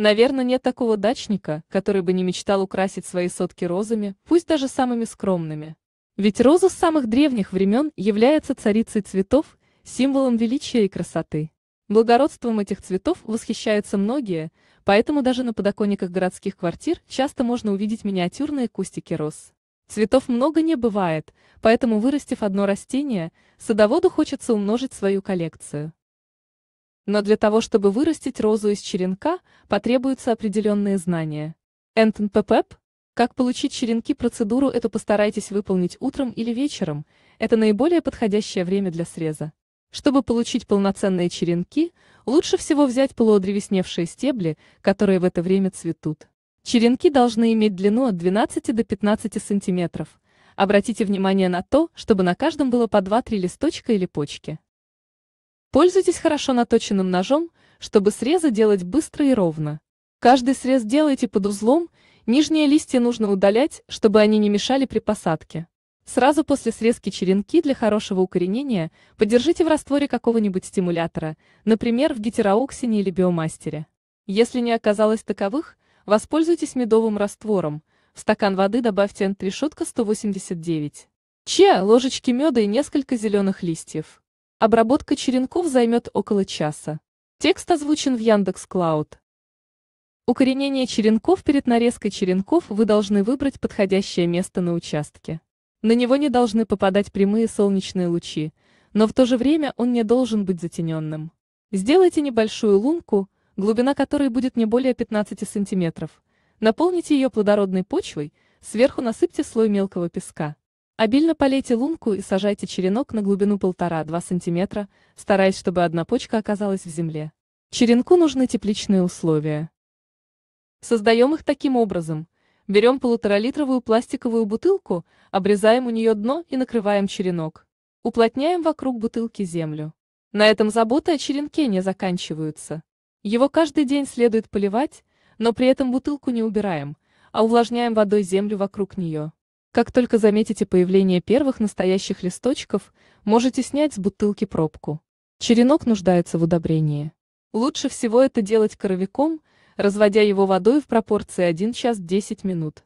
Наверное, нет такого дачника, который бы не мечтал украсить свои сотки розами, пусть даже самыми скромными. Ведь роза с самых древних времен является царицей цветов, символом величия и красоты. Благородством этих цветов восхищаются многие, поэтому даже на подоконниках городских квартир часто можно увидеть миниатюрные кустики роз. Цветов много не бывает, поэтому вырастив одно растение, садоводу хочется умножить свою коллекцию. Но для того, чтобы вырастить розу из черенка, потребуются определенные знания. НТНПП? Как получить черенки процедуру эту постарайтесь выполнить утром или вечером, это наиболее подходящее время для среза. Чтобы получить полноценные черенки, лучше всего взять полуодревесневшие стебли, которые в это время цветут. Черенки должны иметь длину от 12 до 15 сантиметров. Обратите внимание на то, чтобы на каждом было по 2-3 листочка или почки. Пользуйтесь хорошо наточенным ножом, чтобы срезы делать быстро и ровно. Каждый срез делайте под узлом, нижние листья нужно удалять, чтобы они не мешали при посадке. Сразу после срезки черенки для хорошего укоренения подержите в растворе какого-нибудь стимулятора, например, в гетераоксине или биомастере. Если не оказалось таковых, воспользуйтесь медовым раствором, в стакан воды добавьте антрешотка 189. Че, ложечки меда и несколько зеленых листьев. Обработка черенков займет около часа. Текст озвучен в Яндекс Клауд. Укоренение черенков перед нарезкой черенков вы должны выбрать подходящее место на участке. На него не должны попадать прямые солнечные лучи, но в то же время он не должен быть затененным. Сделайте небольшую лунку, глубина которой будет не более 15 сантиметров. Наполните ее плодородной почвой, сверху насыпьте слой мелкого песка. Обильно полейте лунку и сажайте черенок на глубину 1,5-2 см, стараясь, чтобы одна почка оказалась в земле. Черенку нужны тепличные условия. Создаем их таким образом. Берем полуторалитровую пластиковую бутылку, обрезаем у нее дно и накрываем черенок. Уплотняем вокруг бутылки землю. На этом заботы о черенке не заканчиваются. Его каждый день следует поливать, но при этом бутылку не убираем, а увлажняем водой землю вокруг нее. Как только заметите появление первых настоящих листочков, можете снять с бутылки пробку. Черенок нуждается в удобрении. Лучше всего это делать коровиком, разводя его водой в пропорции 1 час 10 минут.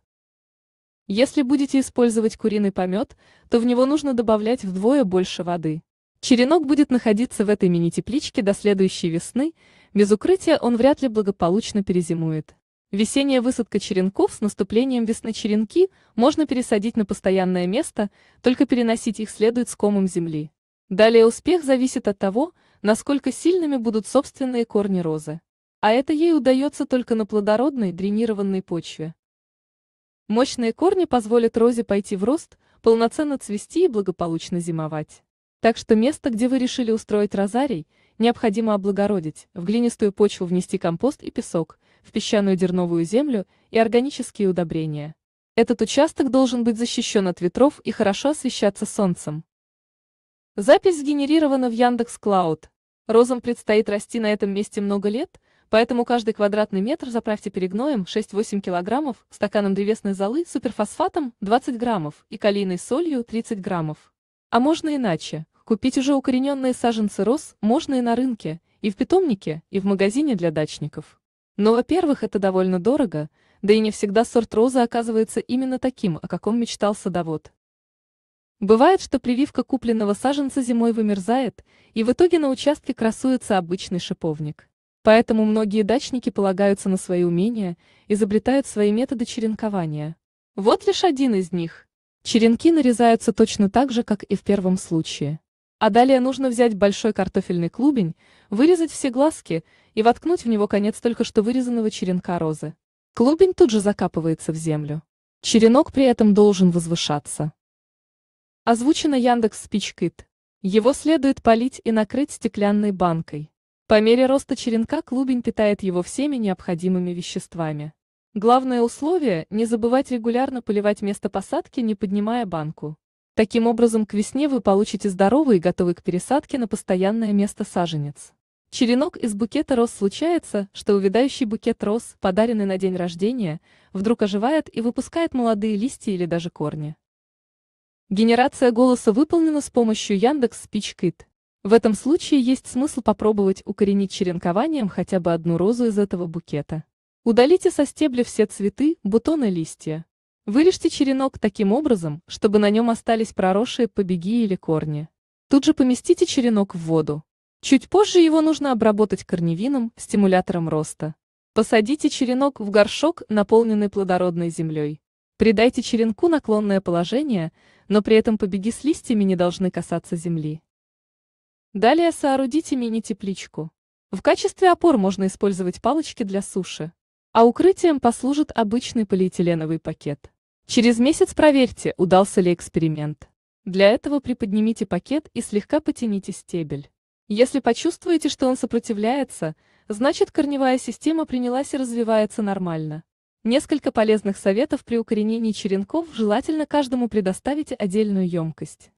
Если будете использовать куриный помет, то в него нужно добавлять вдвое больше воды. Черенок будет находиться в этой мини-тепличке до следующей весны, без укрытия он вряд ли благополучно перезимует. Весенняя высадка черенков с наступлением весны черенки можно пересадить на постоянное место, только переносить их следует с комом земли. Далее успех зависит от того, насколько сильными будут собственные корни розы. А это ей удается только на плодородной, дренированной почве. Мощные корни позволят розе пойти в рост, полноценно цвести и благополучно зимовать. Так что место, где вы решили устроить розарий, необходимо облагородить, в глинистую почву внести компост и песок, в песчаную дерновую землю и органические удобрения. Этот участок должен быть защищен от ветров и хорошо освещаться солнцем. Запись сгенерирована в Яндекс Клауд. Розам предстоит расти на этом месте много лет, поэтому каждый квадратный метр заправьте перегноем 6-8 кг, стаканом древесной золы, суперфосфатом 20 граммов и калийной солью 30 граммов. А можно иначе. Купить уже укорененные саженцы роз можно и на рынке, и в питомнике, и в магазине для дачников. Но, во-первых, это довольно дорого, да и не всегда сорт розы оказывается именно таким, о каком мечтал садовод. Бывает, что прививка купленного саженца зимой вымерзает, и в итоге на участке красуется обычный шиповник. Поэтому многие дачники полагаются на свои умения, изобретают свои методы черенкования. Вот лишь один из них. Черенки нарезаются точно так же, как и в первом случае. А далее нужно взять большой картофельный клубень, вырезать все глазки, и воткнуть в него конец только что вырезанного черенка розы. Клубень тут же закапывается в землю. Черенок при этом должен возвышаться. Озвучено Яндекс Спичкит. Его следует полить и накрыть стеклянной банкой. По мере роста черенка клубень питает его всеми необходимыми веществами. Главное условие – не забывать регулярно поливать место посадки, не поднимая банку. Таким образом, к весне вы получите здоровый и готовый к пересадке на постоянное место саженец. Черенок из букета роз случается, что увядающий букет роз, подаренный на день рождения, вдруг оживает и выпускает молодые листья или даже корни. Генерация голоса выполнена с помощью Яндекс Спичкит. В этом случае есть смысл попробовать укоренить черенкованием хотя бы одну розу из этого букета. Удалите со стебля все цветы, бутоны, листья. Вырежьте черенок таким образом, чтобы на нем остались проросшие побеги или корни. Тут же поместите черенок в воду, Чуть позже его нужно обработать корневином, стимулятором роста. Посадите черенок в горшок, наполненный плодородной землей. Придайте черенку наклонное положение, но при этом побеги с листьями не должны касаться земли. Далее соорудите мини-тепличку. В качестве опор можно использовать палочки для суши. А укрытием послужит обычный полиэтиленовый пакет. Через месяц проверьте, удался ли эксперимент. Для этого приподнимите пакет и слегка потяните стебель. Если почувствуете, что он сопротивляется, значит корневая система принялась и развивается нормально. Несколько полезных советов при укоренении черенков желательно каждому предоставить отдельную емкость.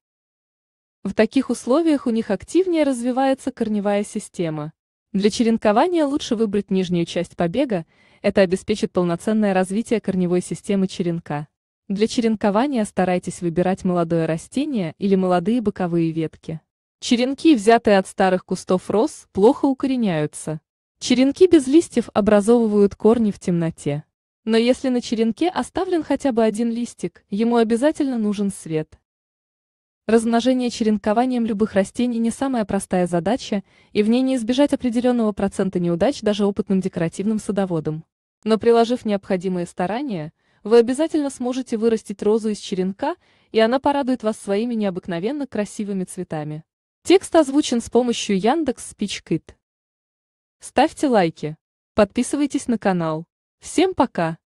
В таких условиях у них активнее развивается корневая система. Для черенкования лучше выбрать нижнюю часть побега, это обеспечит полноценное развитие корневой системы черенка. Для черенкования старайтесь выбирать молодое растение или молодые боковые ветки. Черенки, взятые от старых кустов роз, плохо укореняются. Черенки без листьев образовывают корни в темноте. Но если на черенке оставлен хотя бы один листик, ему обязательно нужен свет. Размножение черенкованием любых растений не самая простая задача, и в ней не избежать определенного процента неудач даже опытным декоративным садоводом. Но приложив необходимые старания, вы обязательно сможете вырастить розу из черенка, и она порадует вас своими необыкновенно красивыми цветами. Текст озвучен с помощью Яндекс Спичкит. Ставьте лайки, подписывайтесь на канал. Всем пока!